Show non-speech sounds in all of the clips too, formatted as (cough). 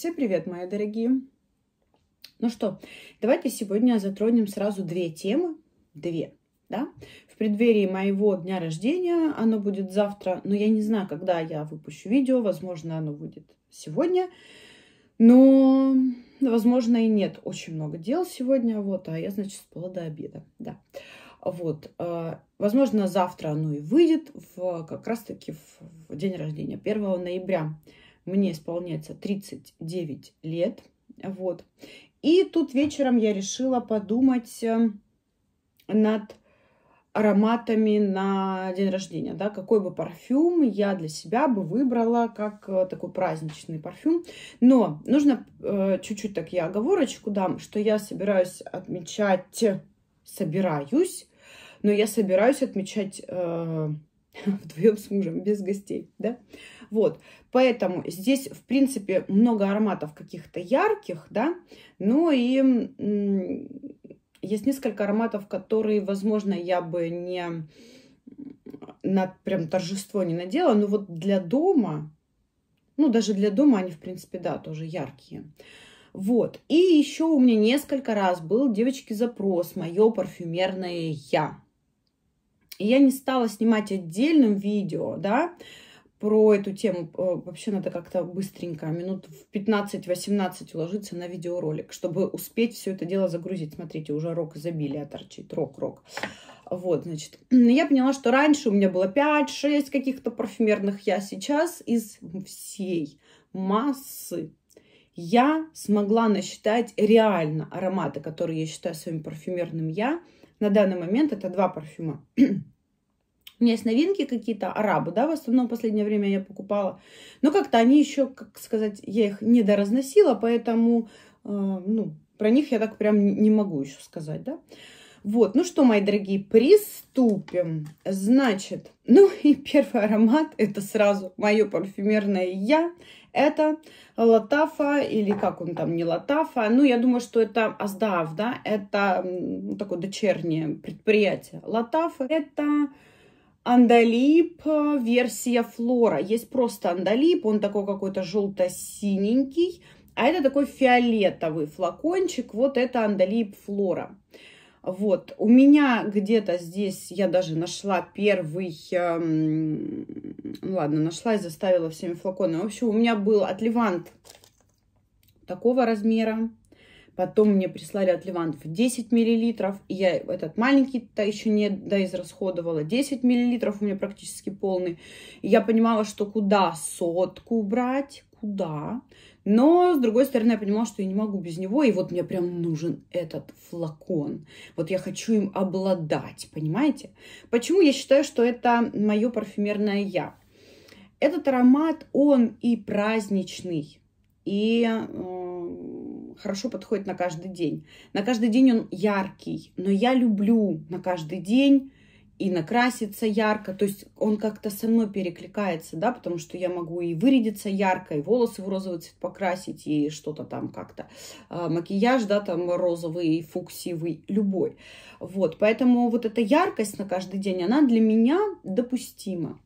Всем привет, мои дорогие! Ну что, давайте сегодня затронем сразу две темы. Две, да? В преддверии моего дня рождения, оно будет завтра, но я не знаю, когда я выпущу видео, возможно, оно будет сегодня, но, возможно, и нет. Очень много дел сегодня, вот, а я, значит, спала до обеда, да. Вот, э, возможно, завтра оно и выйдет в, как раз-таки в день рождения, 1 ноября мне исполняется 39 лет. Вот. И тут вечером я решила подумать э, над ароматами на день рождения, да, какой бы парфюм я для себя бы выбрала, как э, такой праздничный парфюм. Но нужно э, чуть-чуть так я оговорочку дам, что я собираюсь отмечать, собираюсь, но я собираюсь отмечать э, (laughs) вдвоем с мужем, без гостей, да, вот, поэтому здесь, в принципе, много ароматов каких-то ярких, да, ну и есть несколько ароматов, которые, возможно, я бы не на прям торжество не надела, но вот для дома, ну, даже для дома они, в принципе, да, тоже яркие. Вот. И еще у меня несколько раз был, девочки, запрос «Мое парфюмерное я». И я не стала снимать отдельным видео, да, про эту тему э, вообще надо как-то быстренько, минут в 15-18 уложиться на видеоролик, чтобы успеть все это дело загрузить. Смотрите, уже рок изобилия а торчит, рок-рок. Вот, значит, (clears throat) я поняла, что раньше у меня было 5-6 каких-то парфюмерных, я сейчас из всей массы я смогла насчитать реально ароматы, которые я считаю своим парфюмерным я. На данный момент это два парфюма. (clears throat) У меня есть новинки какие-то, арабы, да, в основном в последнее время я покупала. Но как-то они еще, как сказать, я их не доразносила, поэтому, э, ну, про них я так прям не могу еще сказать, да. Вот, ну что, мои дорогие, приступим. Значит, (laughs) ну и первый аромат, это сразу мое парфюмерное «Я». Это Латафа, или как он там, не Латафа, ну я думаю, что это Аздав, да, это такое дочернее предприятие Латафа. Это Андалип, э, версия флора. Есть просто андалип, он такой какой-то желто-синенький. А это такой фиолетовый флакончик. Вот это андалип флора. Вот, у меня где-то здесь я даже нашла первый, эм, ладно, нашла и заставила всеми флаконы. В общем, у меня был от отливант такого размера, Потом мне прислали от Левантов 10 миллилитров. И я этот маленький-то еще не доизрасходовала. 10 миллилитров у меня практически полный. И я понимала, что куда сотку брать, куда. Но, с другой стороны, я понимала, что я не могу без него, и вот мне прям нужен этот флакон. Вот я хочу им обладать, понимаете? Почему я считаю, что это мое парфюмерное «я»? Этот аромат, он и праздничный, и э, хорошо подходит на каждый день. На каждый день он яркий, но я люблю на каждый день и накраситься ярко, то есть он как-то со мной перекликается, да, потому что я могу и вырядиться ярко, и волосы в розовый цвет покрасить, и что-то там как-то, а, макияж, да, там розовый, фуксивый, любой. Вот, поэтому вот эта яркость на каждый день, она для меня допустима.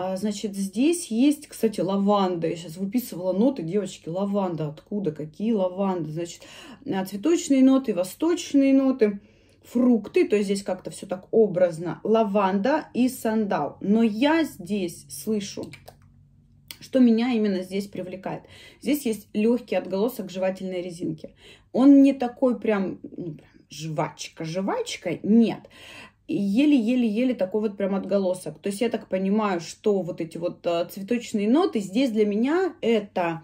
А, значит, здесь есть, кстати, лаванда. Я сейчас выписывала ноты, девочки, лаванда. Откуда? Какие лаванды? Значит, а, цветочные ноты, восточные ноты, фрукты. То есть здесь как-то все так образно. Лаванда и сандал. Но я здесь слышу, что меня именно здесь привлекает. Здесь есть легкий отголосок жевательной резинки. Он не такой прям, ну, прям жвачка, жвачка, нет еле-еле-еле такой вот прям отголосок. То есть я так понимаю, что вот эти вот э, цветочные ноты здесь для меня это...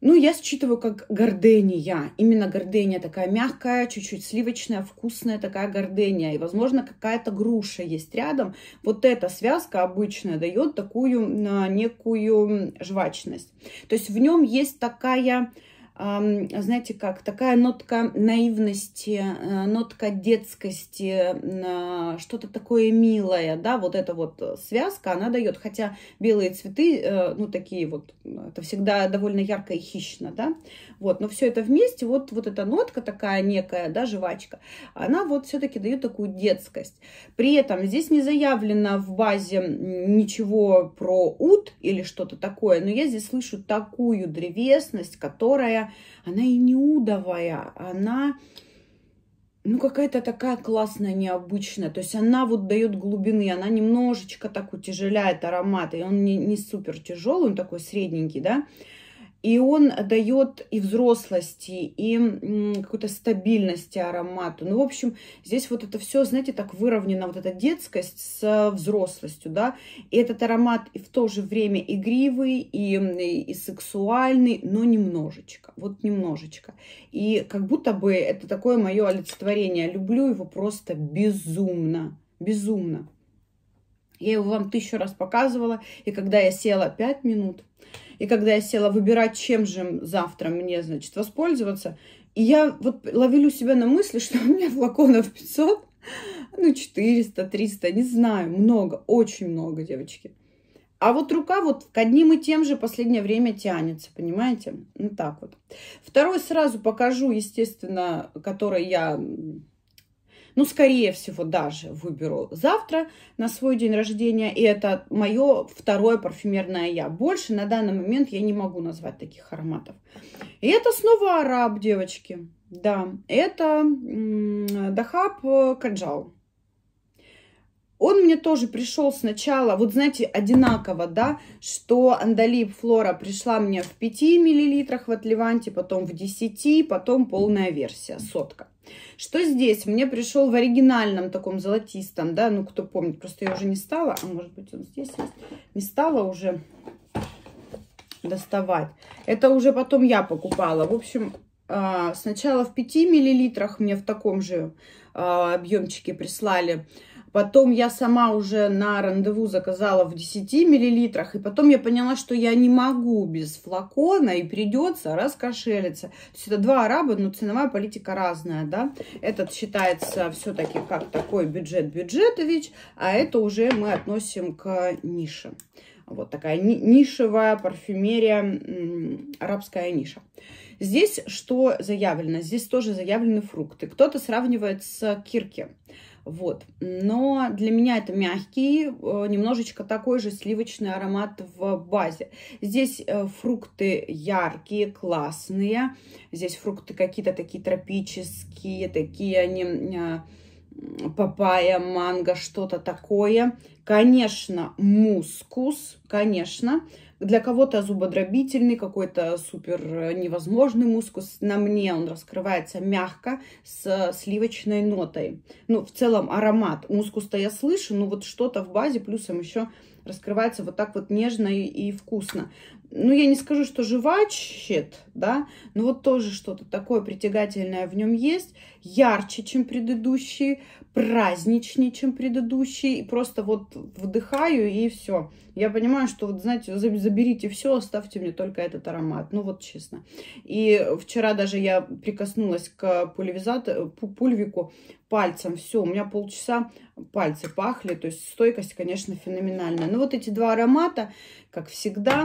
Ну, я считываю как гордения. Именно гордения такая мягкая, чуть-чуть сливочная, вкусная такая гордения. И, возможно, какая-то груша есть рядом. Вот эта связка обычная дает такую э, некую жвачность. То есть в нем есть такая знаете как, такая нотка наивности, э, нотка детскости, а, что-то такое милое, да, вот эта вот э, связка, она дает, хотя белые цветы, э, ну, такие вот, это всегда довольно ярко и хищно, да, вот, но все это вместе, вот, вот эта нотка такая некая, да, жвачка, она вот все-таки дает такую детскость. При этом здесь не заявлено в базе ничего про ут или что-то такое, но я здесь слышу такую древесность, которая она и неудовая, она ну, какая-то такая классная, необычная. То есть она вот дает глубины, она немножечко так утяжеляет аромат, и он не, не супер тяжелый, он такой средненький, да. И он дает и взрослости, и какой-то стабильности аромату. Ну, в общем, здесь вот это все, знаете, так выровнено, вот эта детскость с взрослостью, да. И этот аромат и в то же время игривый, и, и сексуальный, но немножечко, вот немножечко. И как будто бы это такое мое олицетворение. Люблю его просто безумно, безумно. Я его вам тысячу раз показывала. И когда я села 5 минут, и когда я села выбирать, чем же завтра мне, значит, воспользоваться, и я вот ловила себя на мысли, (laughs) что у меня флаконов 500, ну, 400, 300, не знаю, много, очень много, девочки. А вот рука вот к одним и тем же последнее время тянется, понимаете? Ну, так вот. Второй сразу покажу, естественно, который я ну, скорее всего, даже выберу завтра на свой день рождения. И это мое второе парфюмерное я. Больше на данный момент я не могу назвать таких ароматов. И это снова араб, девочки. Да, это Дахаб э, Каджал. Он мне тоже пришел сначала, вот знаете, одинаково, да, что Андалип Флора пришла мне в 5 миллилитрах в Атливанте, потом в 10, потом полная версия, сотка. Что здесь? Мне пришел в оригинальном таком золотистом, да, ну, кто помнит, просто я уже не стала, а может быть он здесь есть, не стала уже доставать. Это уже потом я покупала. В общем, а, сначала в 5 миллилитрах мне в таком же а, объемчике прислали Потом я сама уже на рандеву заказала в 10 миллилитрах. И потом я поняла, что я не могу без флакона и придется раскошелиться. То есть это два араба, но ценовая политика разная, да. Этот считается все-таки как такой бюджет-бюджетович, а это уже мы относим к нише. Вот такая нишевая парфюмерия, арабская ниша. Здесь что заявлено? Здесь тоже заявлены фрукты. Кто-то сравнивает с кирки. Вот. Но для меня это мягкий, э, немножечко такой же сливочный аромат в базе. Здесь э, фрукты яркие, классные. Здесь фрукты какие-то такие тропические, такие они э, папайя, манго, что-то такое. Конечно, мускус, конечно. Конечно для кого-то зубодробительный, какой-то супер э, невозможный мускус. На мне он раскрывается мягко с э, сливочной нотой. Ну, в целом аромат. Мускус-то я слышу, но вот что-то в базе плюсом еще раскрывается вот так вот нежно и, и вкусно ну, я не скажу, что жвачит, да, но вот тоже что-то такое притягательное в нем есть, ярче, чем предыдущий, праздничнее, чем предыдущий, и просто вот вдыхаю, и все. Я понимаю, что, вот, знаете, заберите все, оставьте мне только этот аромат, ну, вот честно. И вчера даже я прикоснулась к пульвизатору, пульвику пальцем, все, у меня полчаса пальцы пахли, то есть стойкость, конечно, феноменальная. Но вот эти два аромата, как всегда,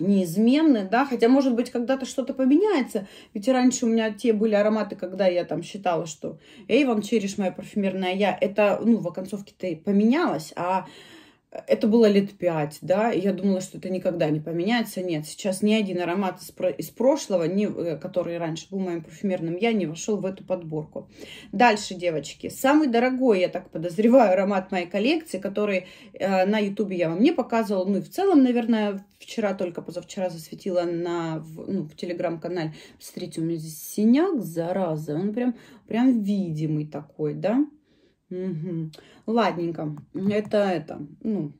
неизменны, да, хотя, может быть, когда-то что-то поменяется, ведь раньше у меня те были ароматы, когда я там считала, что Эйвон Черриш, моя парфюмерная я, это, ну, в оконцовке-то поменялось, а это было лет пять, да, и я думала, что это никогда не поменяется. Нет, сейчас ни один аромат из, прошлого, не, э, который раньше был моим парфюмерным, я не вошел в эту подборку. Дальше, девочки, самый дорогой, я так подозреваю, аромат моей коллекции, который э, на ютубе я вам не показывала, ну и в целом, наверное, вчера, только позавчера засветила на, в, ну, в телеграм-канале. Смотрите, у меня здесь синяк, зараза, он прям, прям видимый такой, да. Угу. Ладненько. Это это, ну,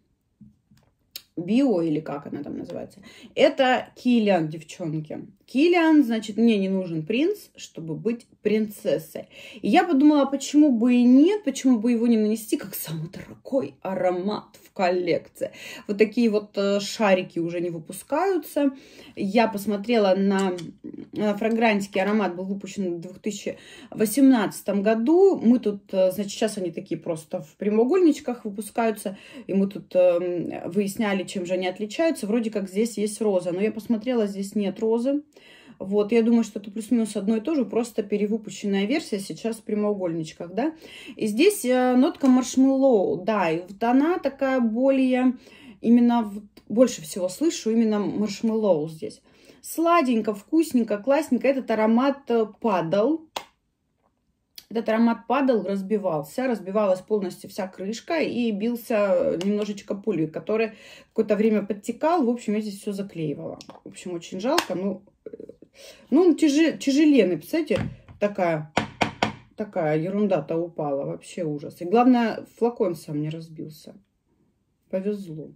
био или как она там называется. Это киллиан, девчонки. Килиан, значит, мне не нужен принц, чтобы быть принцессой. И я подумала, а почему бы и нет, почему бы его не нанести как самый дорогой аромат в коллекции. Вот такие вот э, шарики уже не выпускаются. Я посмотрела на э, фрагрантики, аромат был выпущен в 2018 году. Мы тут, э, значит, сейчас они такие просто в прямоугольничках выпускаются, и мы тут эм, выясняли, чем же они отличаются. Вроде как здесь есть роза, но я посмотрела, здесь нет розы. Вот, я думаю, что это плюс-минус одно и то же, просто перевыпущенная версия сейчас в прямоугольничках, да. И здесь э, нотка маршмеллоу, да, и вот она такая более, именно больше всего слышу именно маршмеллоу здесь. Сладенько, вкусненько, классненько. Этот аромат э, падал. Этот аромат падал, разбивался, разбивалась полностью вся крышка и бился э, немножечко пулей, который какое-то время подтекал. В общем, я здесь все заклеивала. В общем, очень жалко, но ну, он тяжел, тяжеленный, представляете, э, такая, такая ерунда-то упала, вообще ужас. И главное, флакон сам не разбился. Повезло.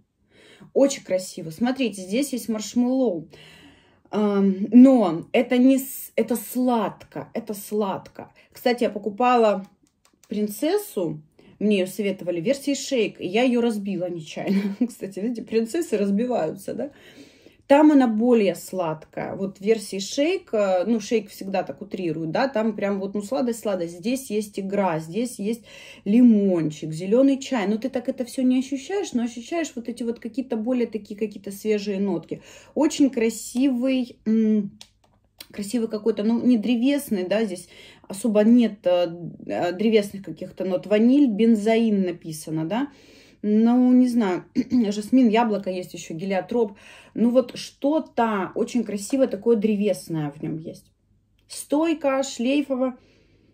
Очень красиво. Смотрите, здесь есть маршмеллоу. Но это не это сладко, это сладко. Кстати, я покупала принцессу, мне ее советовали, версии шейк, и я ее разбила нечаянно. (laughs) Кстати, видите, принцессы разбиваются, да? Там она более сладкая. Вот в версии шейк, э, ну, шейк всегда так утрирует, да, там прям вот, ну, сладость-сладость. Здесь есть игра, здесь есть лимончик, зеленый чай. Но ну, ты так это все не ощущаешь, но ощущаешь вот эти вот какие-то более такие какие-то свежие нотки. Очень красивый красивый какой-то, ну, не древесный, да, здесь особо нет э, э древесных каких-то нот. Ваниль, бензоин написано, да ну, не знаю, (clears throat) жасмин, яблоко есть еще, гелиотроп. Ну, вот что-то очень красивое, такое древесное в нем есть. Стойка, шлейфово,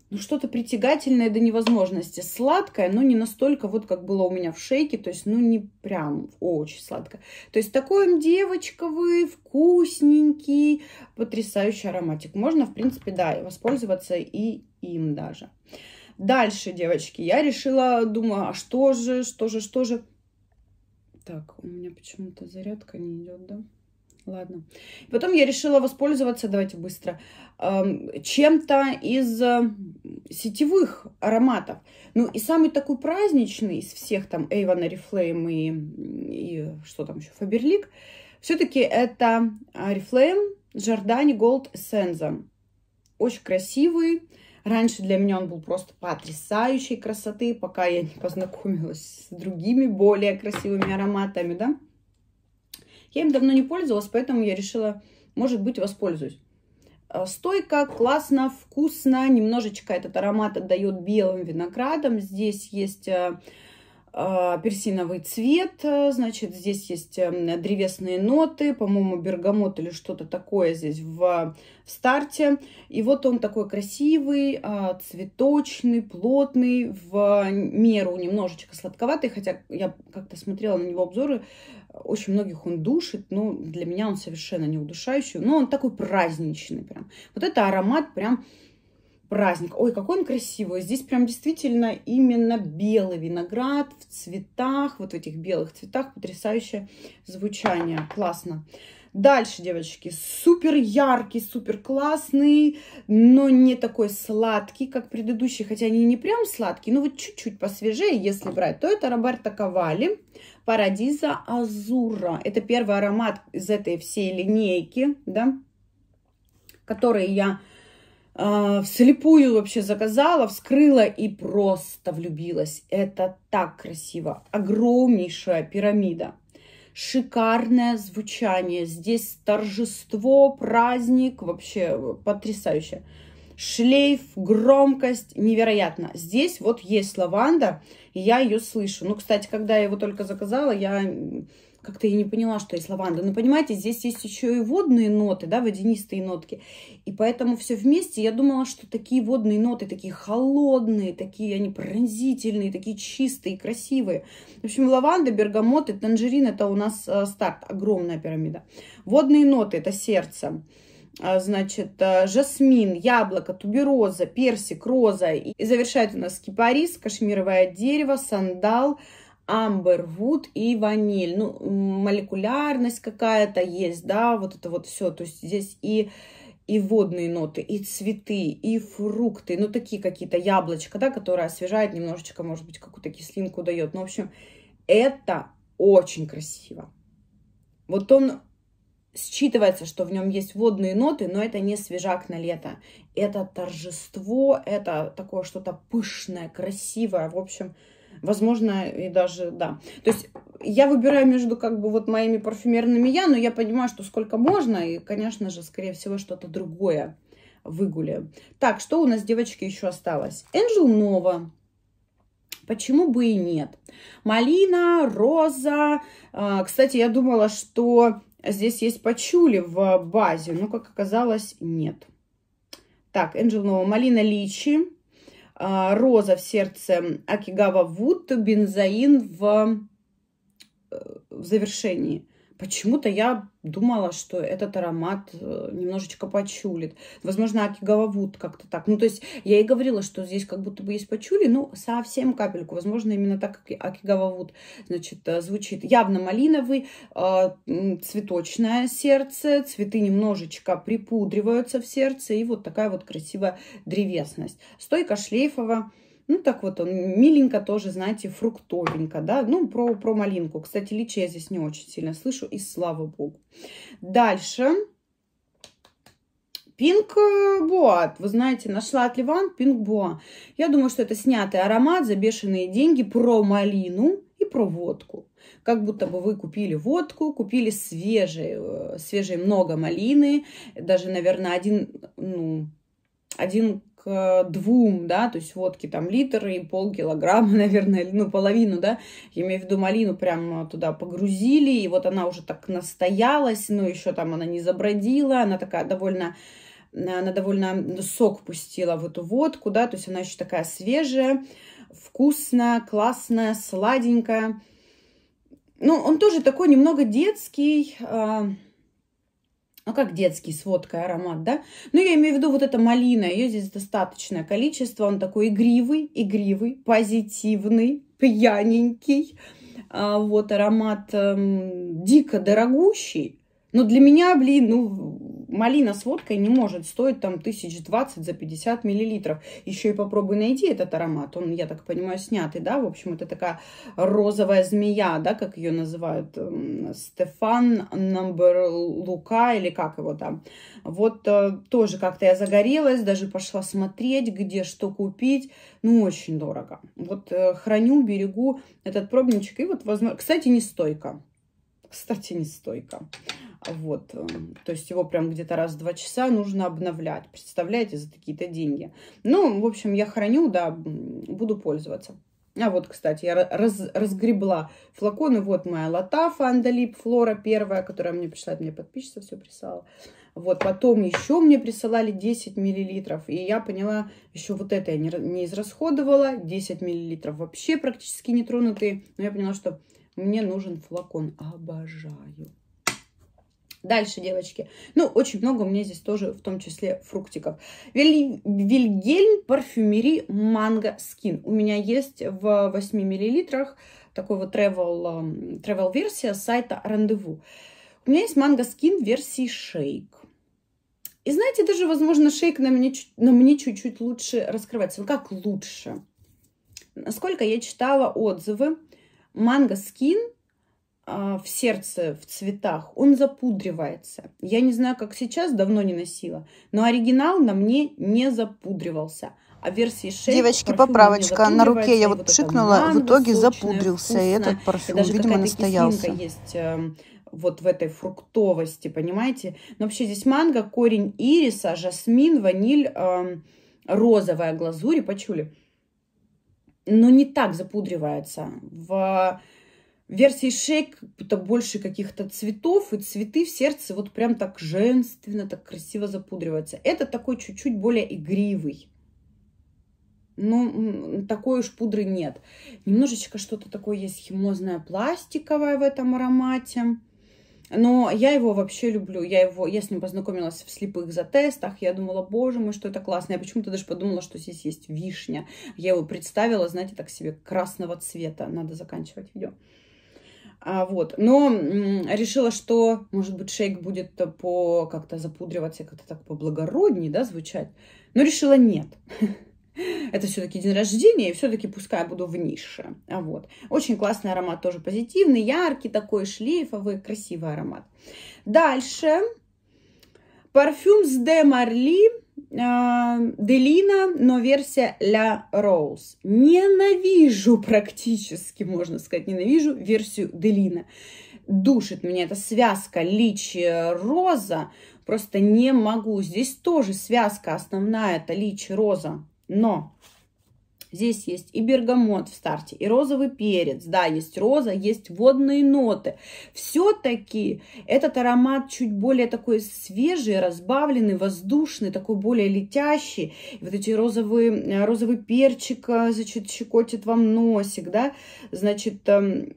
ну, что-то притягательное до невозможности. Сладкое, но не настолько, вот как было у меня в шейке, то есть, ну, не прям очень сладко, То есть, такой он девочковый, вкусненький, потрясающий ароматик. Можно, в принципе, да, воспользоваться и им даже. Дальше, девочки, я решила, думаю, а что же, что же, что же. Так, у меня почему-то зарядка не идет, да? Ладно. Потом я решила воспользоваться, давайте быстро, эм, чем-то из э, сетевых ароматов. Ну и самый такой праздничный из всех там Avon, Oriflame и, и что там еще, Фаберлик, все-таки это э, Oriflame Giordani Голд Senza. Очень красивый, Раньше для меня он был просто потрясающей красоты, пока я не познакомилась с другими более красивыми ароматами, да. Я им давно не пользовалась, поэтому я решила, может быть, воспользуюсь. Э, стойко, классно, вкусно, немножечко этот аромат отдает белым виноградом. Здесь есть э, а, персиновый цвет, э, значит, здесь есть эм, древесные ноты, по-моему, бергамот или что-то такое здесь в, в старте. И вот он такой красивый, а, цветочный, плотный, в меру немножечко сладковатый, хотя я как-то смотрела на него обзоры, очень многих он душит, но для меня он совершенно не удушающий, но он такой праздничный прям. Вот это аромат прям праздник. Ой, какой он красивый. Здесь прям действительно именно белый виноград в цветах, вот в этих белых цветах. Потрясающее звучание. Классно. Дальше, девочки, супер яркий, супер классный, но не такой сладкий, как предыдущий, хотя они не прям сладкие, но вот чуть-чуть посвежее, если брать, то это Роберто Кавали Парадиза Азура. Это первый аромат из этой всей линейки, да, который я Э, вслепую вообще заказала, вскрыла и просто влюбилась. Это так красиво. Огромнейшая пирамида. Шикарное звучание. Здесь торжество, праздник. Вообще потрясающе. Шлейф, громкость, невероятно. Здесь вот есть лаванда, и я ее слышу. Ну, кстати, когда я его только заказала, я как-то я не поняла, что есть лаванда. Но понимаете, здесь есть еще и водные ноты, да, водянистые нотки. И поэтому все вместе я думала, что такие водные ноты, такие холодные, такие они пронзительные, такие чистые, красивые. В общем, лаванда, бергамот и танжерин – это у нас э, старт, огромная пирамида. Водные ноты – это сердце э, значит, э, жасмин, яблоко, тубероза, персик, роза. И завершает у нас кипарис, кашмировое дерево, сандал, амбервуд и ваниль. Ну, молекулярность какая-то есть, да, вот это вот все. То есть здесь и и водные ноты, и цветы, и фрукты, ну, такие какие-то яблочко, да, которое освежает немножечко, может быть, какую-то кислинку дает. Ну, в общем, это очень красиво. Вот он считывается, что в нем есть водные ноты, но это не свежак на лето. Это торжество, это такое что-то пышное, красивое. В общем, возможно, и даже, да. То есть я выбираю между как бы вот моими парфюмерными я, но я понимаю, что сколько можно, и, конечно же, скорее всего, что-то другое выгуляю. Так, что у нас, девочки, еще осталось? Энджел Нова. Почему бы и нет? Малина, роза. А, кстати, я думала, что здесь есть пачули в базе, но, как оказалось, нет. Так, Энджел Нова. малина личи. А, роза в сердце Акигава Вуд, бензоин в, э, в завершении. Почему-то я думала, что этот аромат э, немножечко почулит. Возможно, акигававуд как-то так. Ну, то есть я и говорила, что здесь как будто бы есть почули, ну, совсем капельку. Возможно, именно так как акигававуд, значит, э, звучит. Явно малиновый, а, цветочное сердце, цветы немножечко припудриваются в сердце, и вот такая вот красивая древесность. Стойка шлейфовая. Ну, так вот он миленько тоже, знаете, фруктовенько, да. Ну, про, про малинку. Кстати, личи я здесь не очень сильно слышу, и слава богу. Дальше. Пинк э, Буат. Вы знаете, нашла от Ливан Пинк Буа. Я думаю, что это снятый аромат за бешеные деньги про малину и про водку. Как будто бы вы купили водку, купили свежие, э, свежие много малины, даже, наверное, один, ну, один Э, двум, да, то есть водки там литр и полкилограмма, (laughs) наверное, ну, половину, да, я имею в виду малину прям э, туда погрузили, и вот она уже так настоялась, но еще там она не забродила, она такая довольно э, она довольно сок пустила в эту водку, да, то есть она еще такая свежая, вкусная, классная, сладенькая. Ну, он тоже такой немного детский, ну, как детский с водкой аромат, да? Но ну, я имею в виду вот эта малина, ее здесь достаточное количество, он такой игривый, игривый, позитивный, пьяненький, а вот аромат эм, дико дорогущий, но ну, для меня, блин, ну, малина с водкой не может стоить там тысяч двадцать за 50 миллилитров. Еще и попробуй найти этот аромат. Он, я так понимаю, снятый, да? В общем, это такая розовая змея, да, как ее называют. Эм, Стефан Номбер Лука или как его там. Вот э, тоже как-то я загорелась, даже пошла смотреть, где что купить. Ну, очень дорого. Вот э, храню, берегу этот пробничек. И вот, возможно... Кстати, не стойко кстати, не стойко. Вот, эм, то есть его прям где-то раз в два часа нужно обновлять, представляете, за какие-то деньги. Ну, в общем, я храню, да, буду пользоваться. А вот, кстати, я раз, разгребла флаконы. Вот моя Латафа Андалип Флора первая, которая мне пришла, мне подписчица все прислала. Вот, потом еще мне присылали 10 миллилитров. И я поняла, еще вот это я не, не израсходовала. 10 миллилитров вообще практически не тронутые. Но я поняла, что мне нужен флакон. Обожаю. Дальше, девочки. Ну, очень много у меня здесь тоже, в том числе, фруктиков. Виль... Вильгельм парфюмери манго скин. У меня есть в 8 миллилитрах такой вот travel, эм, travel версия сайта Рандеву. У меня есть манго скин версии шейк. И знаете, даже, возможно, шейк на мне, на мне чуть-чуть лучше раскрывается. Ну, как лучше? Насколько я читала отзывы, манго скин а, в сердце, в цветах, он запудривается. Я не знаю, как сейчас, давно не носила, но оригинал на мне не запудривался. А версии 6 Девочки, поправочка. На руке я вот пшикнула, в итоге запудрился и этот парфюм, и даже видимо, настоялся. есть эм, вот в этой фруктовости, понимаете? Но вообще здесь манго, корень ириса, жасмин, ваниль, эм, розовая глазурь и почули но ну, не так запудривается. В версии шейк это больше каких-то цветов, и цветы в сердце вот прям так женственно, так красиво запудриваются. Это такой чуть-чуть более игривый. Ну, такой уж пудры нет. Немножечко что-то такое есть химозное, пластиковое в этом аромате. Но я его вообще люблю. Я его, я с ним познакомилась в слепых за тестах. Я думала, боже мой, что это классно. Я почему-то даже подумала, что здесь есть вишня. Я его представила, знаете, так себе красного цвета. Надо заканчивать видео. А, вот. Но м, решила, что, может быть, шейк будет э, по как-то запудриваться, как-то так поблагороднее, да, звучать. Но решила нет. (laughs) это все-таки день рождения, и все-таки пускай я буду в нише. А вот. Очень классный аромат, тоже позитивный, яркий такой, шлейфовый, красивый аромат. Дальше. Парфюм с Де Марли, э, Делина, но версия Ля Роуз. Ненавижу практически, можно сказать, ненавижу версию Делина. Душит меня эта связка личи роза. Просто не могу. Здесь тоже связка основная, это личи роза но Здесь есть и бергамот в старте, и розовый перец, да, есть роза, есть водные ноты. Все-таки этот аромат чуть более такой свежий, разбавленный, воздушный, такой более летящий. И вот эти розовые, э, розовый перчик, э, значит, щекотит вам носик, да, значит, эм,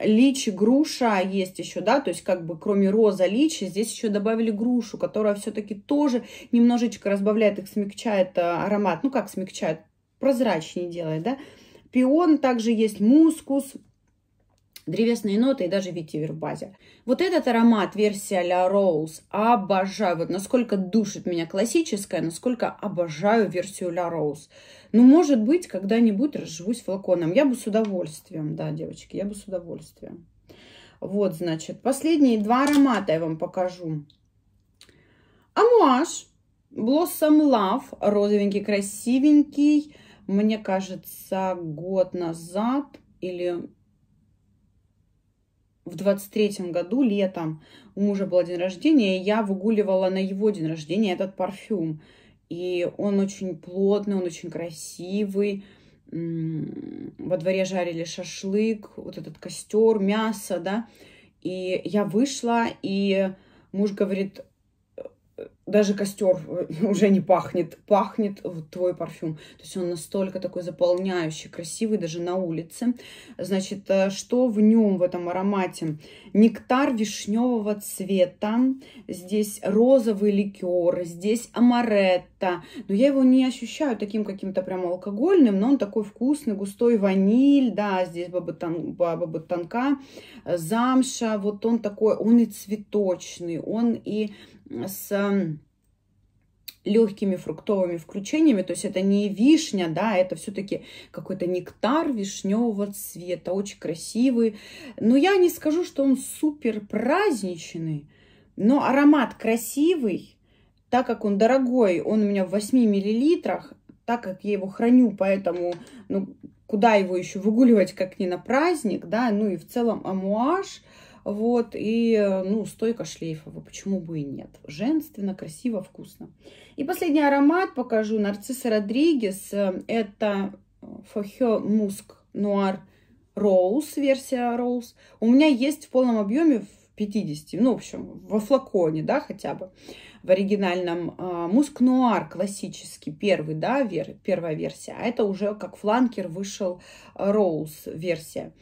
личи, груша есть еще, да, то есть как бы кроме роза, личи, здесь еще добавили грушу, которая все-таки тоже немножечко разбавляет их, смягчает э, аромат, ну как смягчает, прозрачнее делает, да. Пион также есть, мускус, древесные ноты и даже ветивер в базе. Вот этот аромат, версия La Rose, обожаю. Вот насколько душит меня классическая, насколько обожаю версию La Rose. Ну, может быть, когда-нибудь разживусь флаконом. Я бы с удовольствием, да, девочки, я бы с удовольствием. Вот, значит, последние два аромата я вам покажу. Амуаж, Blossom Love, розовенький, красивенький. Мне кажется, год назад или в 23-м году летом у мужа был день рождения, и я выгуливала на его день рождения этот парфюм. И он очень плотный, он очень красивый. Во дворе жарили шашлык, вот этот костер, мясо, да. И я вышла, и муж говорит, даже костер э, (laughs) уже не пахнет, пахнет твой парфюм. То есть он настолько такой заполняющий, красивый даже на улице. Значит, э, что в нем, в этом аромате? Нектар вишневого цвета, здесь розовый ликер, здесь амаретта. Но я его не ощущаю таким каким-то прям алкогольным, но он такой вкусный, густой ваниль, да, здесь бабатан, бабатанка, э, замша. Вот он такой, он и цветочный, он и с легкими фруктовыми включениями, то есть это не вишня, да, это все-таки какой-то нектар вишневого цвета, очень красивый. Но я не скажу, что он супер праздничный, но аромат красивый, так как он дорогой, он у меня в 8 миллилитрах, так как я его храню, поэтому, ну, куда его еще выгуливать, как не на праздник, да, ну и в целом амуаж – вот, и, э, ну, стойка шлейфова, почему бы и нет. Женственно, красиво, вкусно. И последний аромат покажу. Нарцисс Родригес. Э, это э, Фохё Муск Нуар Роуз, версия Роуз. У меня есть в полном объеме в 50, ну, в общем, во флаконе, да, хотя бы в оригинальном. Муск Нуар классический, первый, да, вер, первая версия. А это уже как фланкер вышел Роуз версия.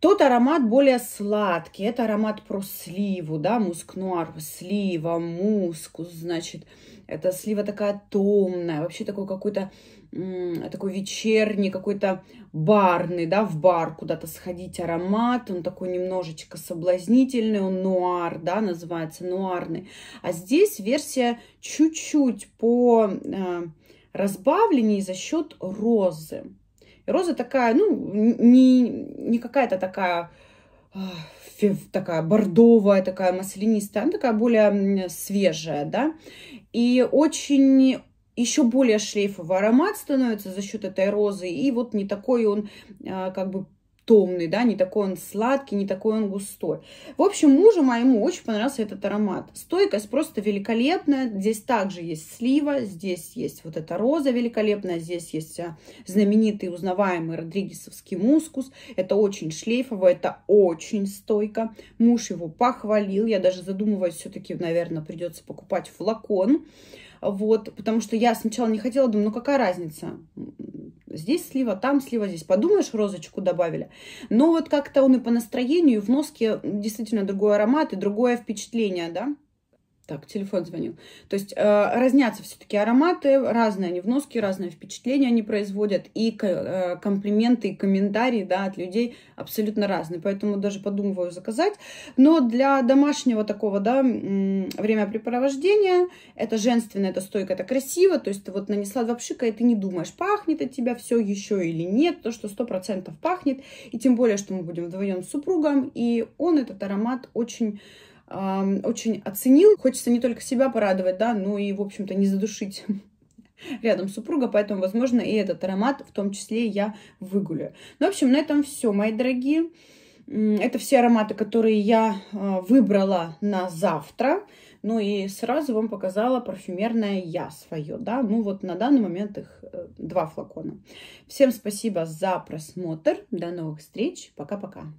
Тот аромат более сладкий, это аромат про сливу, да, муск-нуар, слива, мускус, значит, это слива такая томная, вообще такой какой-то, такой вечерний, какой-то барный, да, в бар куда-то сходить аромат, он такой немножечко соблазнительный, он нуар, да, называется нуарный. А здесь версия чуть-чуть по э, разбавлении за счет розы. И Роза такая, ну, не, не какая-то такая а, такая бордовая, такая маслянистая, она такая более свежая, да, и очень еще более шлейфовый аромат становится за счет этой розы, и вот не такой он а, как бы томный, да, не такой он сладкий, не такой он густой. В общем, мужу моему очень понравился этот аромат. Стойкость просто великолепная. Здесь также есть слива, здесь есть вот эта роза великолепная, здесь есть а, знаменитый узнаваемый родригесовский мускус. Это очень шлейфово, это очень стойко. Муж его похвалил. Я даже задумываюсь, все-таки, наверное, придется покупать флакон. Вот, потому что я сначала не хотела, думаю, ну какая разница, Здесь слива, там слива, здесь. Подумаешь, розочку добавили. Но вот как-то он и по настроению, и в носке действительно другой аромат и другое впечатление, да. Так, телефон звонил. То есть э, разнятся все-таки ароматы, разные они вноски, разные впечатления они производят, и э, комплименты, и комментарии да, от людей абсолютно разные. Поэтому даже подумываю заказать. Но для домашнего такого да, времяпрепровождения это женственно, это стойко, это красиво. То есть ты вот нанесла два пшика, и ты не думаешь, пахнет от тебя все еще или нет, то, что 100% пахнет. И тем более, что мы будем вдвоем с супругом, и он этот аромат очень очень оценил. Хочется не только себя порадовать, да, но и, в общем-то, не задушить (laughs) рядом супруга, поэтому, возможно, и этот аромат в том числе я выгуляю. Ну, в общем, на этом все, мои дорогие. Это все ароматы, которые я а, выбрала на завтра. Ну и сразу вам показала парфюмерное я свое, да. Ну вот на данный момент их э, два флакона. Всем спасибо за просмотр. До новых встреч. Пока-пока.